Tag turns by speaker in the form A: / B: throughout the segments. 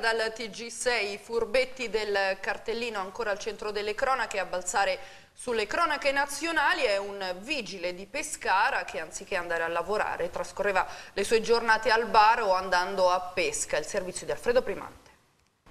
A: Ancora dal TG6, i furbetti del cartellino ancora al centro delle cronache a balzare sulle cronache nazionali è un vigile di Pescara che anziché andare a lavorare trascorreva le sue giornate al bar o andando a pesca, il servizio di Alfredo Primante.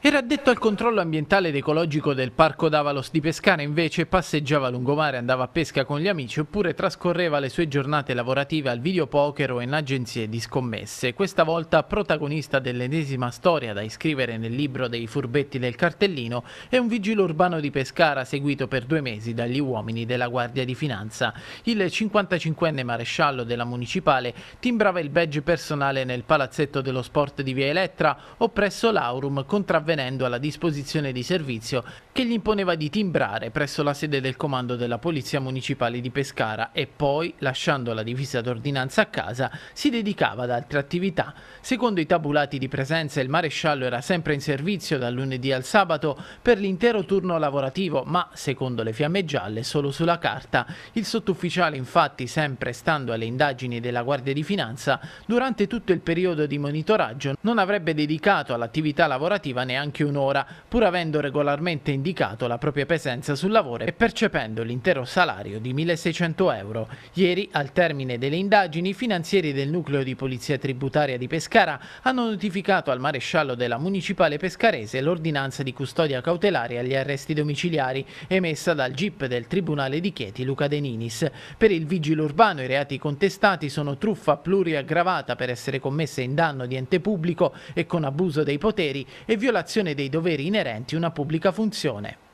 B: Era addetto al controllo ambientale ed ecologico del Parco d'Avalos di Pescara, invece passeggiava lungomare, andava a pesca con gli amici oppure trascorreva le sue giornate lavorative al videopoker o in agenzie di scommesse. Questa volta protagonista dell'ennesima storia da iscrivere nel libro dei furbetti del cartellino è un vigile urbano di Pescara seguito per due mesi dagli uomini della Guardia di Finanza. Il 55enne maresciallo della municipale timbrava il badge personale nel palazzetto dello sport di Via Elettra o presso l'Aurum contravvenendo tenendo alla disposizione di servizio che gli imponeva di timbrare presso la sede del comando della Polizia Municipale di Pescara e poi, lasciando la divisa d'ordinanza a casa, si dedicava ad altre attività. Secondo i tabulati di presenza il maresciallo era sempre in servizio dal lunedì al sabato per l'intero turno lavorativo, ma secondo le fiamme gialle solo sulla carta. Il sottufficiale infatti, sempre stando alle indagini della Guardia di Finanza, durante tutto il periodo di monitoraggio non avrebbe dedicato all'attività lavorativa neanche neanche un'ora, pur avendo regolarmente indicato la propria presenza sul lavoro e percependo l'intero salario di 1.600 euro. Ieri, al termine delle indagini, i finanzieri del nucleo di polizia tributaria di Pescara hanno notificato al maresciallo della municipale pescarese l'ordinanza di custodia cautelare agli arresti domiciliari emessa dal GIP del Tribunale di Chieti Luca De Ninis. Per il vigile urbano i reati contestati sono truffa pluriaggravata per essere commessa in danno di ente pubblico e con abuso dei poteri e violazione violazione dei doveri inerenti una pubblica funzione.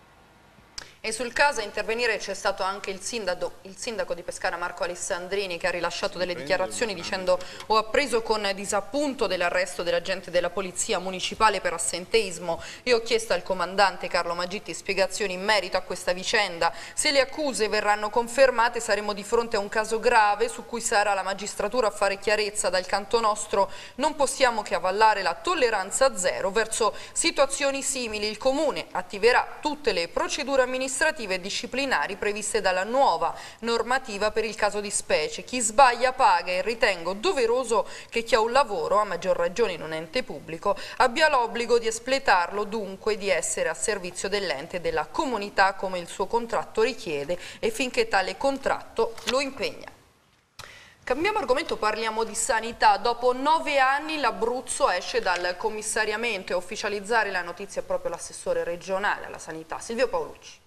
A: E sul caso a intervenire c'è stato anche il sindaco, il sindaco, di Pescara Marco Alessandrini che ha rilasciato delle dichiarazioni dicendo ho appreso con disappunto dell'arresto dell'agente della polizia municipale per assenteismo e ho chiesto al comandante Carlo Magitti spiegazioni in merito a questa vicenda. Se le accuse verranno confermate saremo di fronte a un caso grave su cui sarà la magistratura a fare chiarezza dal canto nostro. Non possiamo che avallare la tolleranza zero verso situazioni simili. Il Comune attiverà tutte le procedure amministrative amministrative e disciplinari previste dalla nuova normativa per il caso di specie. Chi sbaglia paga e ritengo doveroso che chi ha un lavoro, a maggior ragione in un ente pubblico, abbia l'obbligo di espletarlo, dunque di essere a servizio dell'ente e della comunità come il suo contratto richiede e finché tale contratto lo impegna. Cambiamo argomento, parliamo di sanità. Dopo nove anni l'Abruzzo esce dal commissariamento e ufficializzare la notizia è proprio l'assessore regionale alla sanità, Silvio Paolucci.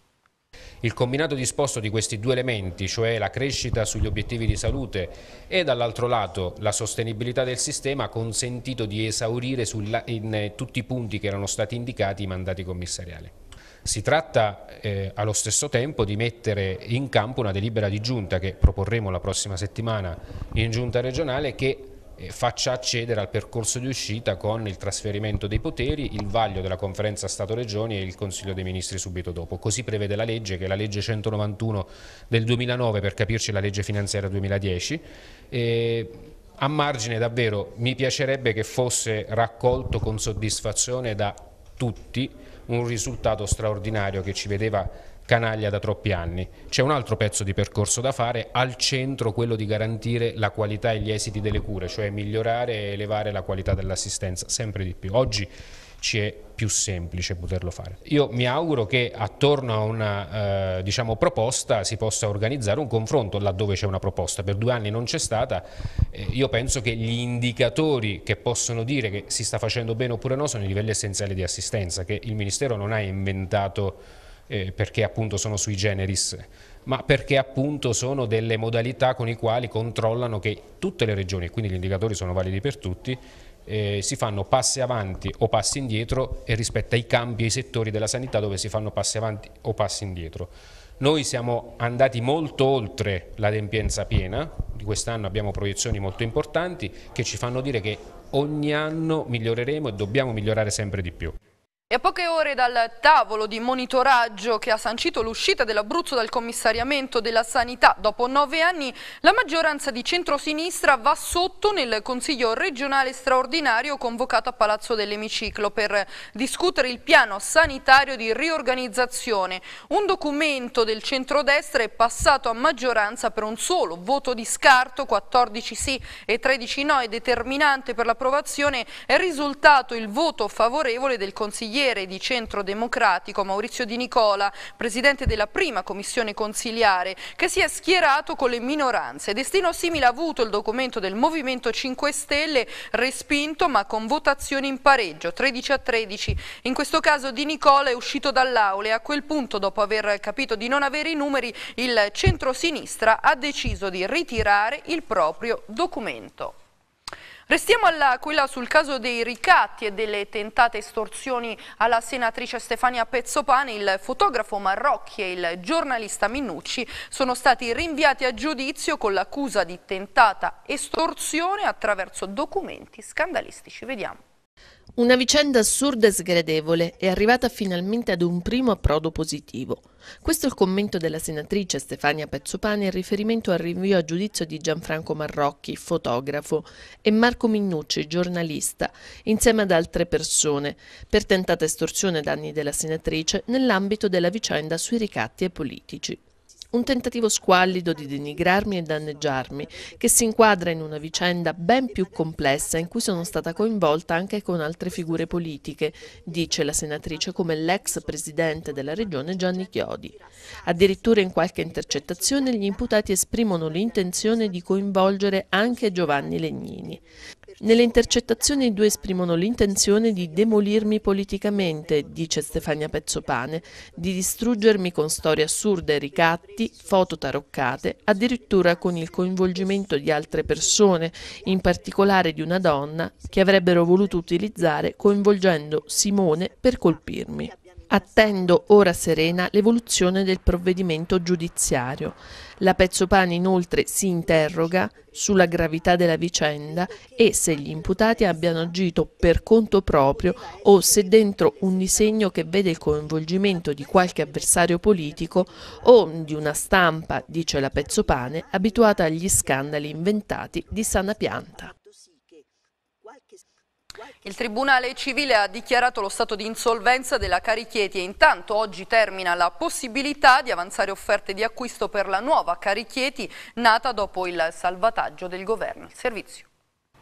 C: Il combinato disposto di questi due elementi, cioè la crescita sugli obiettivi di salute e dall'altro lato la sostenibilità del sistema, ha consentito di esaurire in eh, tutti i punti che erano stati indicati i mandati commissariali. Si tratta eh, allo stesso tempo di mettere in campo una delibera di giunta che proporremo la prossima settimana in giunta regionale che faccia accedere al percorso di uscita con il trasferimento dei poteri, il vaglio della conferenza Stato-Regioni e il Consiglio dei Ministri subito dopo. Così prevede la legge, che è la legge 191 del 2009, per capirci la legge finanziaria 2010. E a margine davvero mi piacerebbe che fosse raccolto con soddisfazione da tutti un risultato straordinario che ci vedeva canaglia da troppi anni. C'è un altro pezzo di percorso da fare, al centro quello di garantire la qualità e gli esiti delle cure, cioè migliorare e elevare la qualità dell'assistenza sempre di più. Oggi ci è più semplice poterlo fare. Io mi auguro che attorno a una eh, diciamo, proposta si possa organizzare un confronto laddove c'è una proposta, per due anni non c'è stata, eh, io penso che gli indicatori che possono dire che si sta facendo bene oppure no sono i livelli essenziali di assistenza che il Ministero non ha inventato eh, perché appunto sono sui generis, ma perché appunto sono delle modalità con le quali controllano che tutte le regioni, quindi gli indicatori sono validi per tutti, eh, si fanno passi avanti o passi indietro e rispetto ai campi e ai settori della sanità dove si fanno passi avanti o passi indietro. Noi siamo andati molto oltre l'adempienza piena, di quest'anno abbiamo proiezioni molto importanti che ci fanno dire che ogni anno miglioreremo e dobbiamo migliorare sempre di più.
A: E a poche ore dal tavolo di monitoraggio che ha sancito l'uscita dell'Abruzzo dal commissariamento della sanità dopo nove anni, la maggioranza di centrosinistra va sotto nel Consiglio regionale straordinario convocato a Palazzo dell'Emiciclo per discutere il piano sanitario di riorganizzazione. Un documento del centrodestra è passato a maggioranza per un solo voto di scarto, 14 sì e 13 no, e determinante per l'approvazione è risultato il voto favorevole del consigliere consigliere di Centro Democratico Maurizio Di Nicola, presidente della prima commissione consiliare, che si è schierato con le minoranze. Destino simile ha avuto il documento del Movimento 5 Stelle, respinto ma con votazioni in pareggio, 13 a 13. In questo caso Di Nicola è uscito dall'aula e a quel punto, dopo aver capito di non avere i numeri, il centro-sinistra ha deciso di ritirare il proprio documento. Restiamo all'Aquila sul caso dei ricatti e delle tentate estorsioni alla senatrice Stefania Pezzopane, il fotografo Marrocchi e il giornalista Minucci sono stati rinviati a giudizio con l'accusa di tentata estorsione attraverso documenti scandalistici. Vediamo.
D: Una vicenda assurda e sgradevole è arrivata finalmente ad un primo approdo positivo. Questo è il commento della senatrice Stefania Pezzopani in riferimento al rinvio a giudizio di Gianfranco Marrocchi, fotografo, e Marco Minnucci, giornalista, insieme ad altre persone, per tentata estorsione danni della senatrice nell'ambito della vicenda sui ricatti ai politici. Un tentativo squallido di denigrarmi e danneggiarmi, che si inquadra in una vicenda ben più complessa in cui sono stata coinvolta anche con altre figure politiche, dice la senatrice come l'ex presidente della regione Gianni Chiodi. Addirittura in qualche intercettazione gli imputati esprimono l'intenzione di coinvolgere anche Giovanni Legnini. Nelle intercettazioni i due esprimono l'intenzione di demolirmi politicamente, dice Stefania Pezzopane, di distruggermi con storie assurde, ricatti, foto taroccate, addirittura con il coinvolgimento di altre persone, in particolare di una donna, che avrebbero voluto utilizzare coinvolgendo Simone per colpirmi. Attendo ora serena l'evoluzione del provvedimento giudiziario. La Pezzopani inoltre si interroga sulla gravità della vicenda e se gli imputati abbiano agito per conto proprio o se dentro un disegno che vede il coinvolgimento di qualche avversario politico o di una stampa, dice la Pezzopane, abituata agli scandali inventati di sana pianta.
A: Il Tribunale civile ha dichiarato lo stato di insolvenza della Carichieti e intanto oggi termina la possibilità di avanzare offerte di acquisto per la nuova Carichieti nata dopo il salvataggio del governo. Servizio.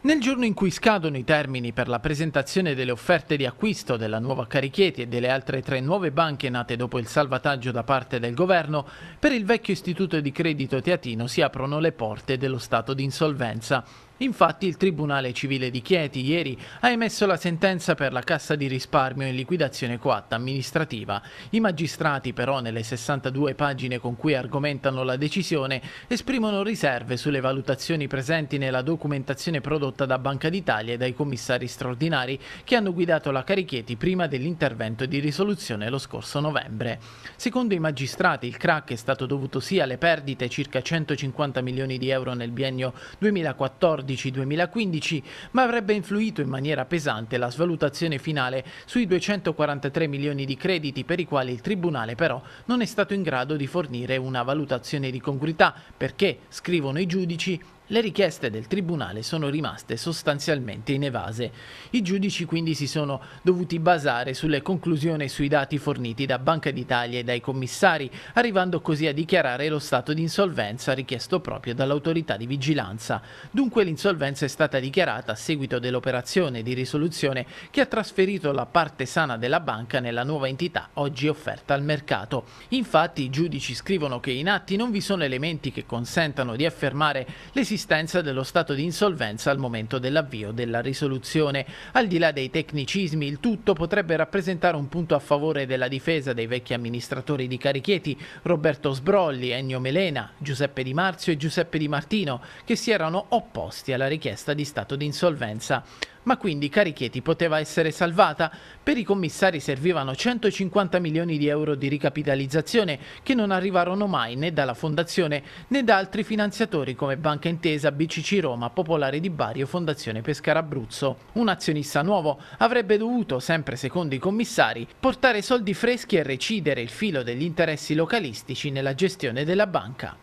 B: Nel giorno in cui scadono i termini per la presentazione delle offerte di acquisto della nuova Carichieti e delle altre tre nuove banche nate dopo il salvataggio da parte del governo, per il vecchio istituto di credito teatino si aprono le porte dello stato di insolvenza. Infatti il Tribunale Civile di Chieti ieri ha emesso la sentenza per la Cassa di risparmio in liquidazione coatta amministrativa. I magistrati però nelle 62 pagine con cui argomentano la decisione esprimono riserve sulle valutazioni presenti nella documentazione prodotta da Banca d'Italia e dai commissari straordinari che hanno guidato la Carichieti prima dell'intervento di risoluzione lo scorso novembre. Secondo i magistrati il crack è stato dovuto sia alle perdite circa 150 milioni di euro nel biennio 2014 2014-2015, ma avrebbe influito in maniera pesante la svalutazione finale sui 243 milioni di crediti per i quali il Tribunale però non è stato in grado di fornire una valutazione di congruità perché, scrivono i giudici, le richieste del Tribunale sono rimaste sostanzialmente inevase. I giudici quindi si sono dovuti basare sulle conclusioni e sui dati forniti da Banca d'Italia e dai commissari, arrivando così a dichiarare lo stato di insolvenza richiesto proprio dall'autorità di vigilanza. Dunque l'insolvenza è stata dichiarata a seguito dell'operazione di risoluzione che ha trasferito la parte sana della banca nella nuova entità oggi offerta al mercato. Infatti i giudici scrivono che in atti non vi sono elementi che consentano di affermare l'esistenza sussistenza dello stato di insolvenza al momento dell'avvio della risoluzione. Al di là dei tecnicismi, il tutto potrebbe rappresentare un punto a favore della difesa dei vecchi amministratori di Carichieti, Roberto Sbrolli, Ennio Melena, Giuseppe Di Marzio e Giuseppe Di Martino, che si erano opposti alla richiesta di stato di insolvenza ma quindi Caricheti poteva essere salvata. Per i commissari servivano 150 milioni di euro di ricapitalizzazione che non arrivarono mai né dalla Fondazione né da altri finanziatori come Banca Intesa, BCC Roma, Popolare di Bari o Fondazione Pescara Abruzzo. Un azionista nuovo avrebbe dovuto, sempre secondo i commissari, portare soldi freschi e recidere il filo degli interessi localistici nella gestione della banca.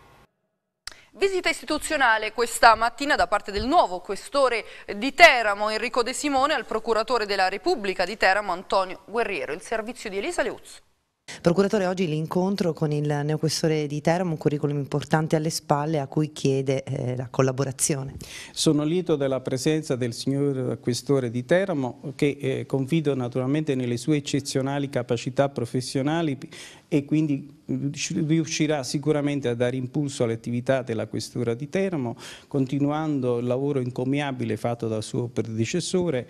A: Visita istituzionale questa mattina da parte del nuovo questore di Teramo, Enrico De Simone, al procuratore della Repubblica di Teramo, Antonio Guerriero. Il servizio di Elisa Leuzzo.
E: Procuratore, oggi l'incontro con il neoquestore di Teramo, un curriculum importante alle spalle a cui chiede eh, la collaborazione. Sono
F: lieto della presenza del signor questore di Teramo che eh, confido naturalmente nelle sue eccezionali capacità professionali e quindi riuscirà sicuramente a dare impulso alle attività della Questura di Teramo, continuando il lavoro incommiabile fatto dal suo predecessore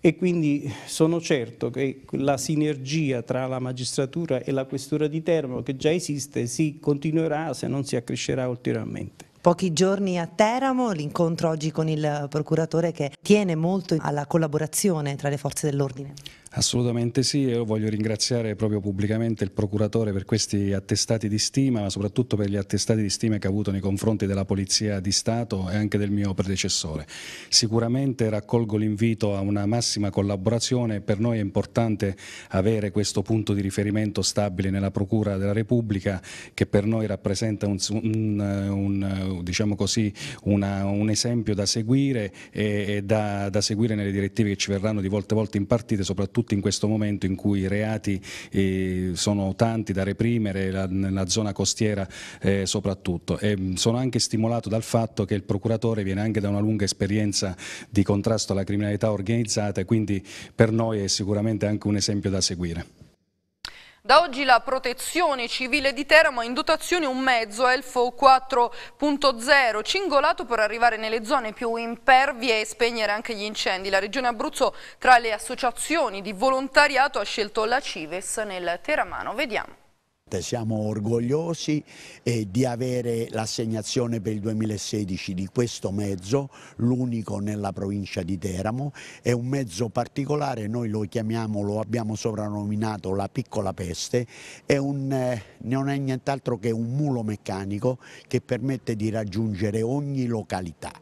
F: e quindi sono certo che la sinergia tra la magistratura e la Questura di Teramo che già esiste si continuerà se non si accrescerà ulteriormente.
E: Pochi giorni a Teramo, l'incontro oggi con il procuratore che tiene molto alla collaborazione tra le forze dell'ordine.
G: Assolutamente sì, io voglio ringraziare proprio pubblicamente il procuratore per questi attestati di stima, ma soprattutto per gli attestati di stima che ha avuto nei confronti della Polizia di Stato e anche del mio predecessore. Sicuramente raccolgo l'invito a una massima collaborazione, per noi è importante avere questo punto di riferimento stabile nella Procura della Repubblica che per noi rappresenta un, un, un, diciamo così, una, un esempio da seguire e, e da, da seguire nelle direttive che ci verranno di volte in volta impartite, soprattutto soprattutto in questo momento in cui i reati eh, sono tanti da reprimere, la, nella zona costiera eh, soprattutto. E mm, sono anche stimolato dal fatto che il procuratore viene anche da una lunga esperienza di contrasto alla criminalità organizzata e quindi per noi è sicuramente anche un esempio da seguire.
A: Da oggi la protezione civile di Teramo ha in dotazione un mezzo Elfo 4.0 cingolato per arrivare nelle zone più impervie e spegnere anche gli incendi. La regione Abruzzo tra le associazioni di volontariato ha scelto la Cives nel Teramano. Vediamo.
H: Siamo orgogliosi eh, di avere l'assegnazione per il 2016 di questo mezzo, l'unico nella provincia di Teramo. È un mezzo particolare, noi lo chiamiamo, lo abbiamo soprannominato la piccola peste. È un, eh, non è nient'altro che un mulo meccanico che permette di raggiungere ogni località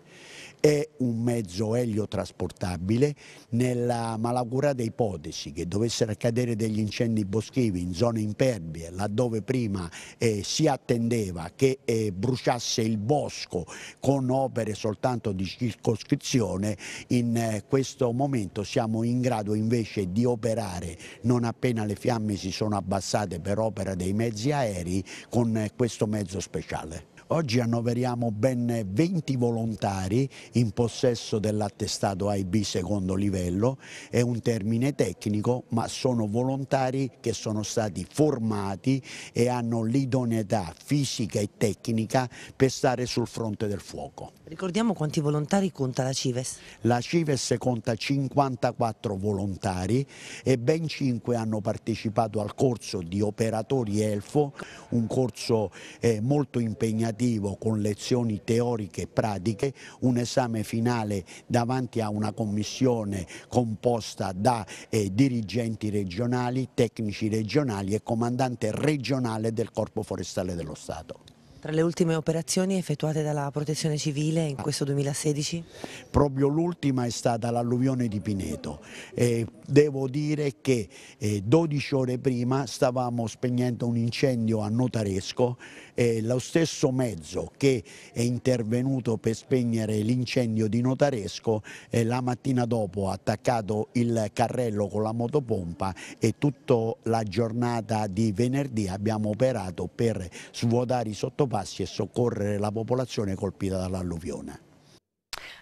H: è un mezzo eliotrasportabile. Nella malaugurata ipotesi che dovessero accadere degli incendi boschivi in zone impervie laddove prima eh, si attendeva che eh, bruciasse il bosco con opere soltanto di circoscrizione, in eh, questo momento siamo in grado invece di operare non appena le fiamme si sono abbassate per opera dei mezzi aerei con eh, questo mezzo speciale. Oggi annoveriamo ben 20 volontari in possesso dell'attestato AIB secondo livello, è un termine tecnico ma sono volontari che sono stati formati e hanno l'idoneità fisica e tecnica per stare sul fronte del fuoco. Ricordiamo quanti volontari conta la Cives? La Cives conta 54 volontari e ben 5 hanno partecipato al corso di operatori ELFO, un corso eh, molto impegnativo con lezioni teoriche e pratiche, un esame finale davanti a una commissione composta da eh, dirigenti regionali, tecnici regionali e comandante regionale del Corpo Forestale dello Stato. Tra le ultime operazioni effettuate dalla Protezione Civile in ah. questo 2016? Proprio l'ultima è stata l'alluvione di Pineto. Eh, devo dire che eh, 12 ore prima stavamo spegnendo un incendio a Notaresco eh, lo stesso mezzo che è intervenuto per spegnere l'incendio di Notaresco eh, la mattina dopo ha attaccato il carrello con la motopompa e tutta la giornata di venerdì abbiamo operato per svuotare i sottopassi e soccorrere la popolazione colpita dall'alluvione.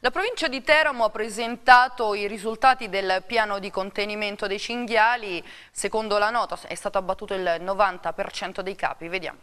A: La provincia di Teramo ha presentato i risultati del piano di contenimento dei cinghiali. Secondo la nota è stato abbattuto il 90% dei capi. Vediamo.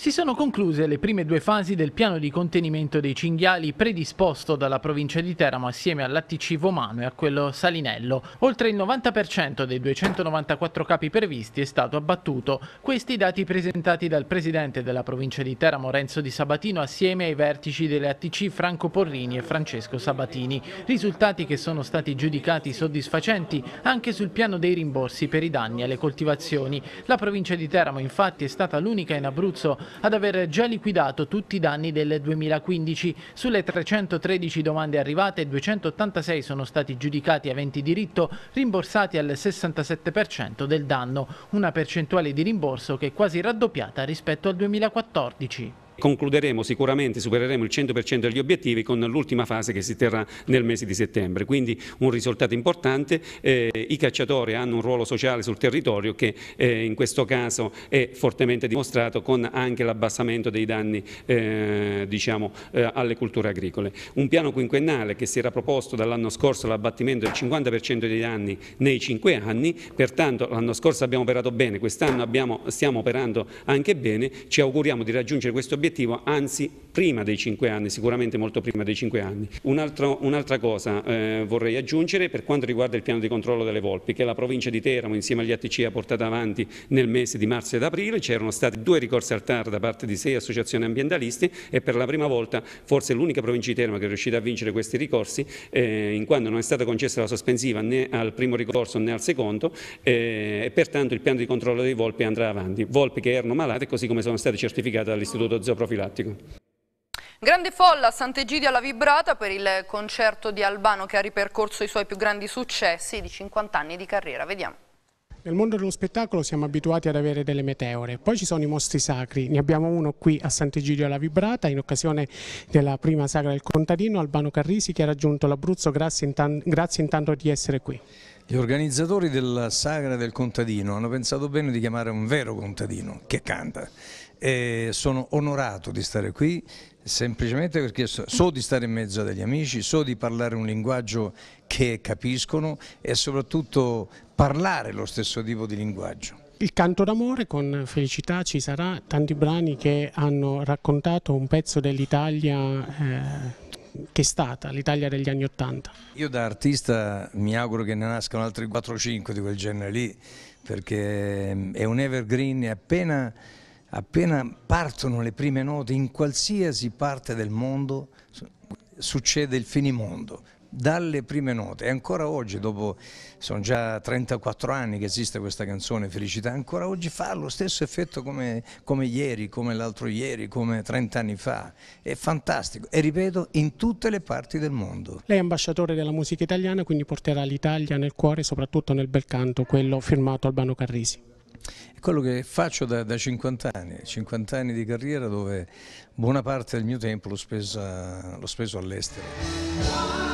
I: Si
B: sono concluse le prime due fasi del piano di contenimento dei cinghiali predisposto dalla provincia di Teramo assieme all'ATC Vomano e a quello Salinello. Oltre il 90% dei 294 capi previsti è stato abbattuto. Questi dati presentati dal presidente della provincia di Teramo Renzo Di Sabatino assieme ai vertici delle ATC Franco Porrini e Francesco Sabatini. Risultati che sono stati giudicati soddisfacenti anche sul piano dei rimborsi per i danni alle coltivazioni. La provincia di Teramo infatti è stata l'unica in Abruzzo ad aver già liquidato tutti i danni del 2015. Sulle 313 domande arrivate, 286 sono stati giudicati aventi diritto, rimborsati al 67% del danno, una percentuale di rimborso che è quasi raddoppiata rispetto al 2014
G: concluderemo sicuramente, supereremo il 100% degli obiettivi con l'ultima fase che si terrà nel mese di settembre, quindi un risultato importante, eh, i cacciatori hanno un ruolo sociale sul territorio che eh, in questo caso è fortemente dimostrato con anche l'abbassamento dei danni eh, diciamo, eh, alle culture agricole. Un piano quinquennale che si era proposto dall'anno scorso l'abbattimento del 50% dei danni nei 5 anni, pertanto l'anno scorso abbiamo operato bene, quest'anno stiamo operando anche bene, ci auguriamo di raggiungere questo obiettivo obiettivo, anzi prima dei cinque anni, sicuramente molto prima dei cinque anni. Un'altra un cosa eh, vorrei aggiungere per quanto riguarda il piano di controllo delle volpi, che la provincia di Teramo insieme agli ATC ha portato avanti nel mese di marzo ed aprile, c'erano stati due ricorsi al TAR da parte di sei associazioni ambientalisti e per la prima volta forse l'unica provincia di Teramo che è riuscita a vincere questi ricorsi, eh, in quanto non è stata concessa la sospensiva né al primo ricorso né al secondo eh, e pertanto il piano di controllo dei volpi andrà avanti. Volpi che erano malate così come sono state certificate dall'Istituto Zooprofilattico profilattico.
A: Grande folla a Sant'Egidio alla Vibrata per il concerto di Albano che ha ripercorso i suoi più grandi successi di 50 anni di carriera. Vediamo.
B: Nel mondo dello spettacolo siamo abituati ad avere delle meteore, poi ci sono i mostri sacri, ne abbiamo uno qui a Sant'Egidio alla Vibrata in occasione della prima sagra del contadino Albano Carrisi che ha raggiunto l'Abruzzo grazie, intan grazie intanto di essere qui.
J: Gli organizzatori della sagra del contadino hanno pensato bene di chiamare un vero contadino che canta e sono onorato di stare qui semplicemente perché so, so, di stare in mezzo a degli amici, so di parlare un linguaggio che capiscono e soprattutto parlare lo stesso tipo di linguaggio.
B: Il canto d'amore con Felicità ci sarà tanti brani che hanno raccontato un pezzo dell'Italia eh che è stata l'Italia degli anni Ottanta?
J: Io da artista mi auguro che ne nascano altri 4 5 di quel genere lì, perché mm, è un evergreen e appena Appena partono le prime note in qualsiasi parte del mondo succede il finimondo, dalle prime note. E ancora oggi, dopo sono già 34 anni che esiste questa canzone Felicità, ancora oggi fa lo stesso effetto come, come ieri, come l'altro ieri, come 30 anni fa. È fantastico e ripeto, in tutte le parti del mondo.
B: Lei è ambasciatore della musica italiana, quindi porterà l'Italia nel cuore, soprattutto nel bel canto, quello
J: firmato Albano Carrisi è quello che faccio da, da 50 anni, 50 anni di carriera dove buona parte del mio tempo l'ho speso all'estero.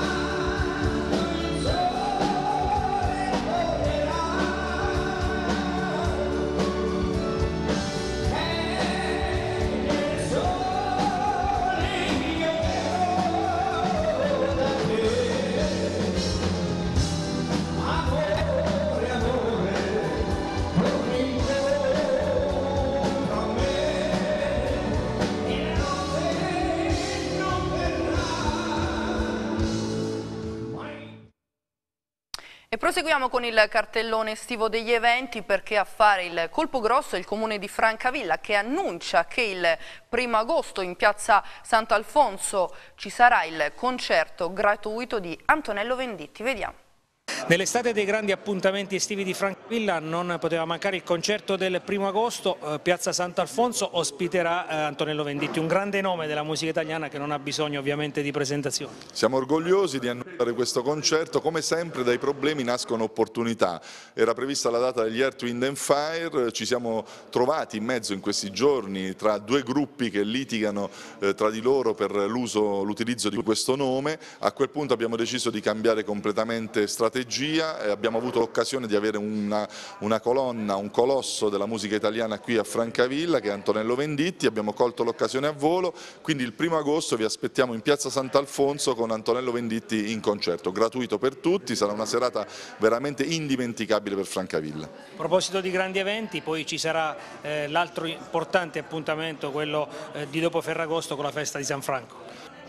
A: Proseguiamo con il cartellone estivo degli eventi perché a fare il colpo grosso è il comune di Francavilla che annuncia che il primo agosto in piazza Sant'Alfonso ci sarà il concerto gratuito di Antonello Venditti. Vediamo.
G: Nell'estate dei grandi appuntamenti estivi di Francavilla
F: non poteva mancare il concerto del primo agosto, eh, Piazza Sant'Alfonso ospiterà eh, Antonello Venditti, un grande nome della musica italiana che non ha bisogno ovviamente di presentazioni.
I: Siamo orgogliosi di annunciare questo concerto, come sempre dai problemi nascono opportunità, era prevista la data degli Earth, Wind and Fire, ci siamo trovati in mezzo in questi giorni tra due gruppi che litigano eh, tra di loro per l'utilizzo di questo nome, a quel punto abbiamo deciso di cambiare completamente strategia regia, abbiamo avuto l'occasione di avere una, una, colonna, un colosso della musica italiana qui a Francavilla che è Antonello Venditti, abbiamo colto l'occasione a volo, quindi il primo agosto vi aspettiamo in piazza Sant'Alfonso con Antonello Venditti in concerto, gratuito per tutti, sarà una serata veramente indimenticabile per Francavilla. A
F: proposito di grandi eventi, poi ci sarà eh, l'altro importante appuntamento, quello eh, di dopo Ferragosto con la festa di San Franco.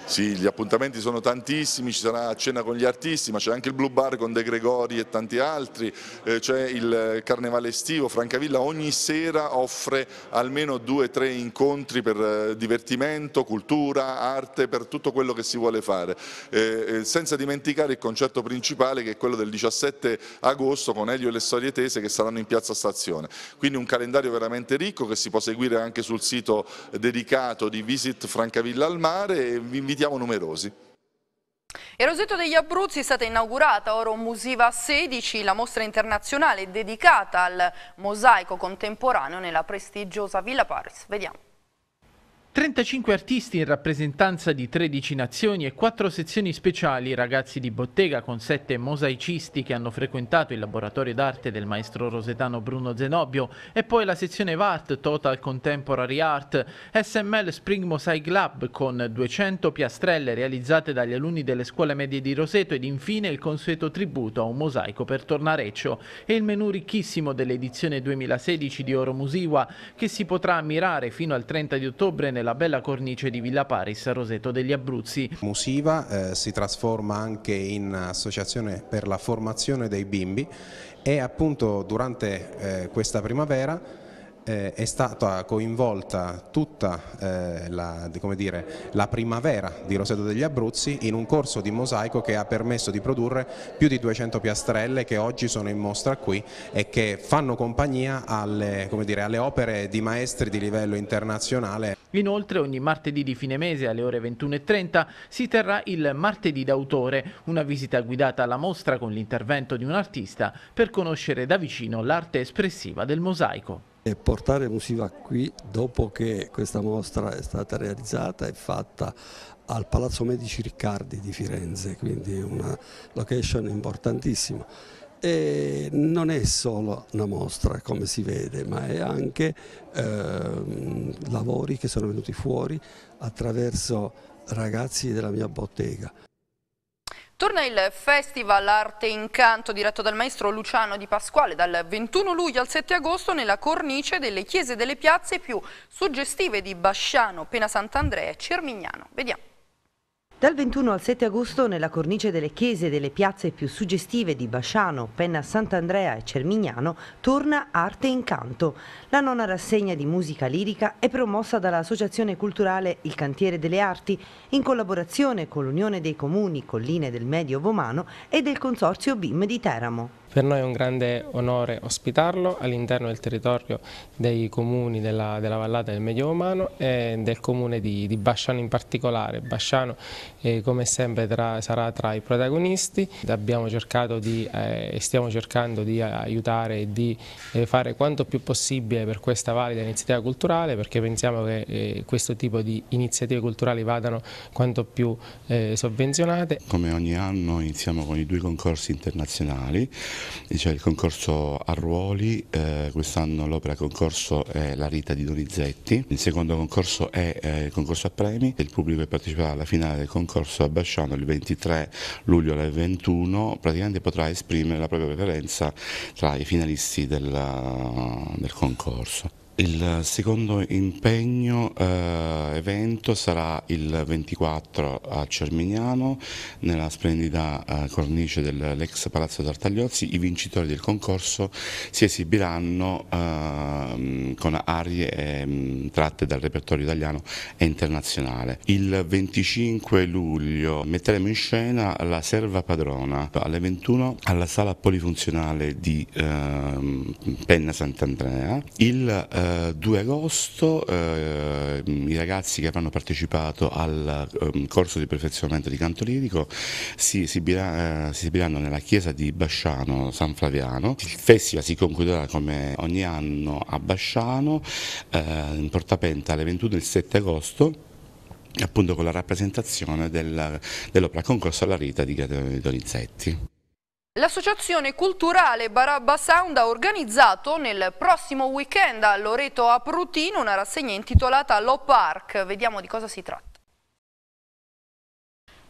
I: Sì, gli appuntamenti sono tantissimi, ci sarà cena con gli artisti, ma c'è anche il Blue Bar con De Gregori e tanti altri, eh, c'è il carnevale estivo, Francavilla ogni sera offre almeno due o tre incontri per eh, divertimento, cultura, arte, per tutto quello che si vuole fare, eh, eh senza dimenticare il concerto principale che è quello del 17 agosto con Elio e le storie tese che saranno in piazza stazione, quindi un calendario veramente ricco che si può seguire anche sul sito dedicato di Visit Francavilla al Mare e vi invito invitiamo numerosi.
A: E Rosetto degli Abruzzi è stata inaugurata ora Musiva 16, la mostra internazionale dedicata al mosaico contemporaneo nella prestigiosa Villa Paris. Vediamo.
B: 35 artisti in rappresentanza di 13 nazioni e 4 sezioni speciali, ragazzi di bottega con 7 mosaicisti che hanno frequentato il laboratorio d'arte del maestro rosetano Bruno Zenobio e poi la sezione VART Total Contemporary Art, SML Spring Mosaic Lab con 200 piastrelle realizzate dagli alunni delle scuole medie di Roseto ed infine il consueto tributo a un mosaico per Tornareccio e il menù ricchissimo dell'edizione 2016 di Oro Musiwa che si potrà ammirare fino al 30 di ottobre nella della bella cornice di Villa Paris Roseto degli
C: Abruzzi. Musiva eh, si trasforma anche in associazione per la formazione dei bimbi e appunto durante eh, questa primavera eh, è stata coinvolta tutta eh, la, dire, la, primavera di Roseto degli Abruzzi in un corso di mosaico che ha permesso di produrre più di 200 piastrelle che oggi sono in mostra qui e che fanno compagnia alle, dire, alle opere di maestri di livello internazionale. Inoltre ogni martedì di fine
B: mese alle ore 21.30 si terrà il martedì d'autore, una visita guidata alla mostra con l'intervento di un artista per conoscere da vicino l'arte espressiva del
G: mosaico. E portare Musiva qui dopo che questa mostra è stata realizzata e fatta al Palazzo Medici Riccardi di Firenze, quindi una location importantissima. E non è solo una mostra come si vede ma è anche eh, lavori che sono venuti fuori attraverso ragazzi della mia bottega
A: Torna il Festival Arte e Incanto diretto dal maestro Luciano Di Pasquale dal 21 luglio al 7 agosto nella cornice delle chiese e delle piazze più suggestive di Basciano, Pena Sant'Andrea e Cermignano. Vediamo.
E: Dal 21 al 7 agosto nella cornice delle chiese e delle piazze più suggestive di Basciano, Penna Sant'Andrea e Cermignano torna Arte in Canto. La nona rassegna di musica lirica è promossa dall'associazione culturale Il Cantiere delle Arti in collaborazione con l'Unione dei Comuni Colline del Medio Vomano e del Consorzio BIM di Teramo.
K: Per noi è un grande onore ospitarlo all'interno del territorio dei comuni della, della Vallata del Medio Umano e del comune di, di Basciano in particolare. Basciano eh, come sempre tra, sarà tra i protagonisti, abbiamo cercato di, eh, e stiamo cercando di aiutare e di eh, fare quanto più possibile per questa valida iniziativa culturale perché pensiamo che eh, questo tipo di iniziative culturali vadano quanto più eh, sovvenzionate.
L: Come ogni anno iniziamo con i due concorsi internazionali c'è il concorso a ruoli, eh, quest'anno l'opera concorso è La Rita di Donizetti, il secondo concorso è eh, il concorso a premi, il pubblico che parteciperà alla finale del concorso a Basciano il 23 luglio alle 21 praticamente potrà esprimere la propria preferenza tra i finalisti della, del concorso. Il secondo impegno eh, evento sarà il 24 a Cermignano, nella splendida eh, cornice dell'ex Palazzo Tartagliozzi. I vincitori del concorso si esibiranno eh, con arie ehm, tratte dal repertorio italiano e internazionale. Il 25 luglio metteremo in scena La Serva Padrona alle 21 alla sala polifunzionale di ehm, Penna Sant'Andrea. Il eh, 2 eh, agosto uh, i ragazzi che avranno partecipato al um, corso di perfezionamento di canto lirico si eh, esibiranno uh, nella chiesa di Basciano San Flaviano. Il festival si concluderà come ogni anno a Basciano in Portapenta alle 21 del 7 agosto appunto con la rappresentazione del, dell'opera Concorso alla Rita di Gaetano Donizetti.
A: L'associazione culturale Barabba Sound ha organizzato nel prossimo weekend a Loreto a Prutino una rassegna intitolata Lo Park. Vediamo di cosa si tratta.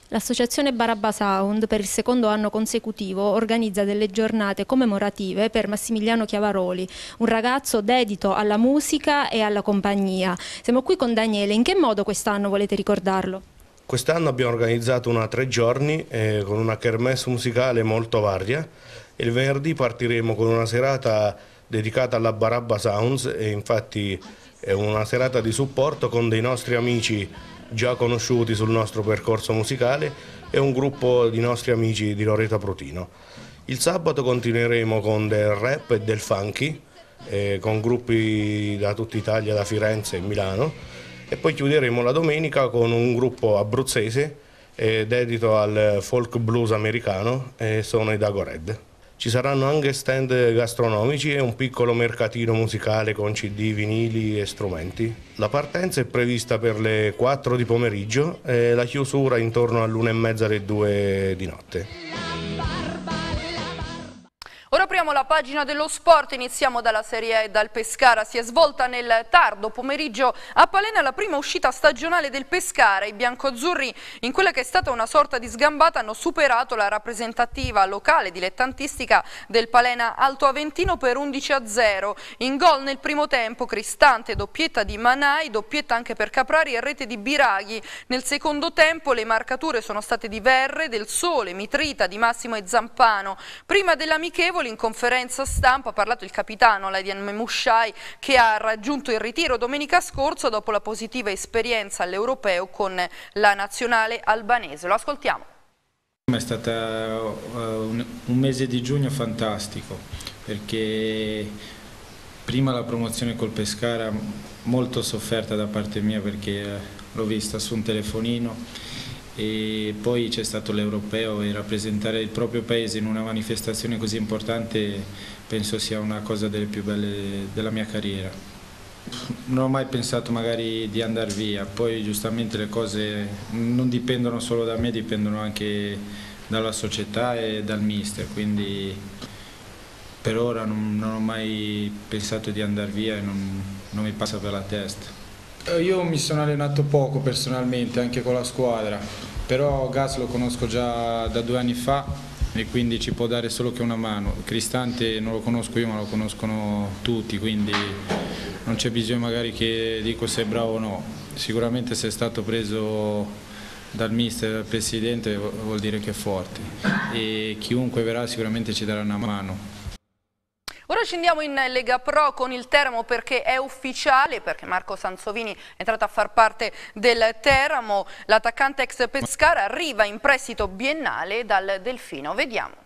A: L'associazione Barabba Sound per il secondo anno consecutivo organizza delle giornate commemorative per Massimiliano Chiavaroli, un ragazzo dedito alla musica e alla compagnia. Siamo qui con Daniele, in che modo quest'anno volete ricordarlo?
L: Quest'anno abbiamo organizzato una tre giorni eh, con una kermesse musicale molto varia. Il venerdì partiremo con una serata dedicata alla Barabba Sounds e infatti è una serata di supporto con dei nostri amici già conosciuti sul nostro percorso musicale e un gruppo di nostri amici di Loreto Prutino. Il sabato continueremo con del rap e del funky eh, con gruppi da tutta Italia, da Firenze e Milano e poi chiuderemo la domenica con un gruppo abruzzese eh, dedito al folk blues americano e eh, sono i Dago Red. Ci saranno anche stand gastronomici e un piccolo mercatino musicale con CD, vinili e strumenti. La partenza è prevista per le 4 di pomeriggio e la chiusura intorno all'una e mezza alle 2 di notte.
A: Ora Giriamo la pagina dello sport, iniziamo dalla Serie E dal Pescara. Si è svolta nel tardo pomeriggio a Palena la prima uscita stagionale del Pescara. I biancoazzurri in quella che è stata una sorta di sgambata hanno superato la rappresentativa locale dilettantistica del Palena Alto Aventino per 11 a 0. In gol nel primo tempo Cristante, doppietta di Manai, doppietta anche per Caprari e rete di Biraghi. Nel secondo tempo le marcature sono state di Verre, del Sole, Mitrita, Di Massimo e Zampano. Prima dell'amichevole in conferenza conferenza stampa ha parlato il capitano Ladian Memushai che ha raggiunto il ritiro domenica scorsa dopo la positiva esperienza all'Europeo con la nazionale albanese. Lo ascoltiamo.
K: È stato eh, un mese di giugno fantastico perché prima la promozione col Pescara molto sofferta da parte mia perché eh, l'ho vista su un telefonino e poi c'è stato l'europeo e rappresentare il proprio paese in una manifestazione così importante penso sia una cosa delle più belle della mia carriera. Non ho mai pensato magari di andare via, poi giustamente le cose non dipendono solo da me, dipendono anche dalla società e dal mister, quindi per ora non, non ho mai pensato di andare via e non, non mi passa per la testa. Eh, io mi sono allenato poco personalmente, anche con la squadra, però Gas lo conosco già da due anni fa e quindi ci può dare solo che una mano. Cristante non lo conosco io ma lo conoscono tutti, quindi non c'è bisogno magari che dico se è bravo o no. Sicuramente se è stato preso dal mister, dal presidente vuol dire che è forte e chiunque verrà sicuramente ci darà una mano.
A: Ora scendiamo in Lega Pro con il Teramo perché è ufficiale, perché Marco Sansovini è entrato a far parte del Teramo. L'attaccante ex Pescara arriva in prestito biennale dal Delfino. Vediamo.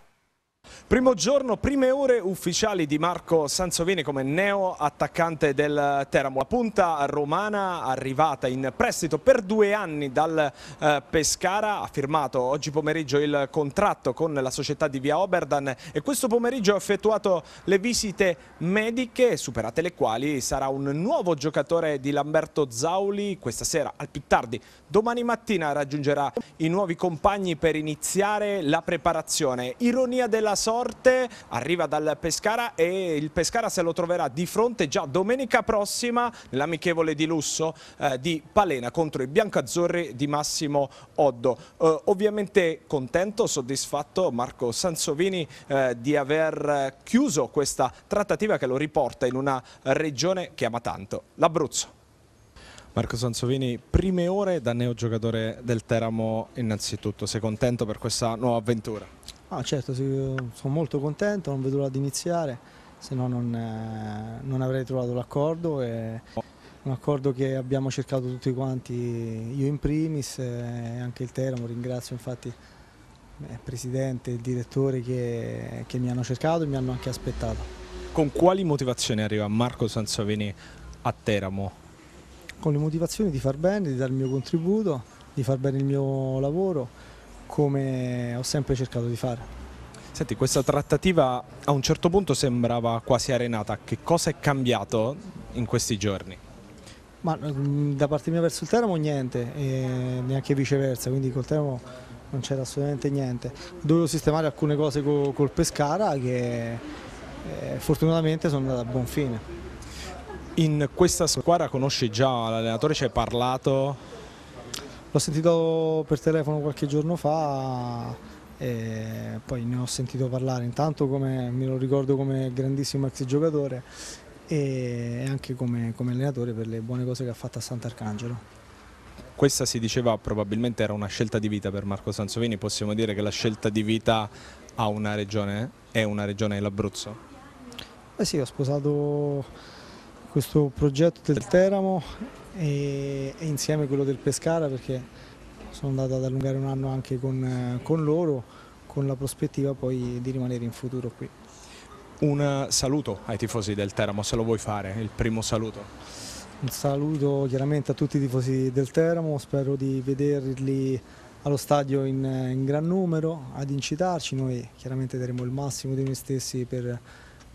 F: Primo giorno, prime ore ufficiali di Marco Sansovini come neo attaccante del Teramo. La punta romana arrivata in prestito per due anni dal eh, Pescara ha firmato oggi pomeriggio il contratto con la società di Via Oberdan e questo pomeriggio ha effettuato le visite mediche superate le quali sarà un nuovo giocatore di Lamberto Zauli questa sera al più tardi Domani mattina raggiungerà i nuovi compagni per iniziare la preparazione. Ironia della sorte, arriva dal Pescara e il Pescara se lo troverà di fronte già domenica prossima nell'amichevole di lusso eh, di Palena contro i biancazzurri di Massimo Oddo. Eh, ovviamente contento, soddisfatto Marco Sansovini eh, di aver chiuso questa trattativa che lo riporta in una regione che ama tanto, l'Abruzzo. Marco Sansovini, prime ore da neogiocatore del Teramo innanzitutto, sei contento per questa nuova avventura?
M: Ah certo, sì, sono molto contento, non vedo l'ora di iniziare, se no non, eh, non avrei trovato l'accordo. E... Un accordo che abbiamo cercato tutti quanti, io in primis eh, e anche il Teramo, ringrazio infatti eh, il presidente e il direttore che, che mi hanno cercato e mi hanno anche aspettato.
F: Con quali motivazioni arriva Marco Sansovini a Teramo
M: con le motivazioni di far bene, di dare il mio contributo, di far bene il mio lavoro, come ho sempre cercato di fare.
F: Senti, questa trattativa a un certo punto sembrava quasi arenata, che cosa è cambiato in questi giorni?
M: Ma, mm, da parte mia verso il Teramo niente, neanche viceversa, quindi col Teramo non c'era assolutamente niente. Dovevo sistemare alcune cose col, col Pescara che eh, fortunatamente sono
F: andate a buon fine. In questa squadra conosci già l'allenatore, ci hai parlato? L'ho sentito per telefono qualche giorno fa
M: e poi ne ho sentito parlare intanto come me lo ricordo come grandissimo ex giocatore e anche come, come allenatore per le buone cose che ha fatto a Sant'Arcangelo.
F: Questa si diceva probabilmente era una scelta di vita per Marco Sansovini, possiamo dire che la scelta di vita ha una regione, eh? è una regione l'Abruzzo?
A: Eh sì, ho
M: sposato questo progetto del Teramo e, e insieme quello del Pescara perché sono andato ad allungare un anno anche con, eh, con loro con la prospettiva poi di rimanere in futuro qui.
F: Un saluto ai tifosi del Teramo se lo vuoi fare, il primo saluto.
M: Un saluto chiaramente a tutti i tifosi del Teramo, spero di vederli allo stadio in, in gran numero, ad incitarci, noi chiaramente daremo il massimo di noi stessi per,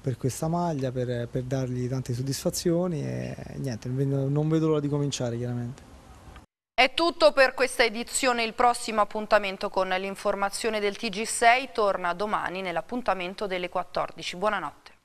M: per questa maglia, per, per dargli tante soddisfazioni e niente, non vedo l'ora di cominciare chiaramente.
A: È tutto per questa edizione, il prossimo appuntamento con l'informazione del TG6 torna domani nell'appuntamento delle 14. Buonanotte.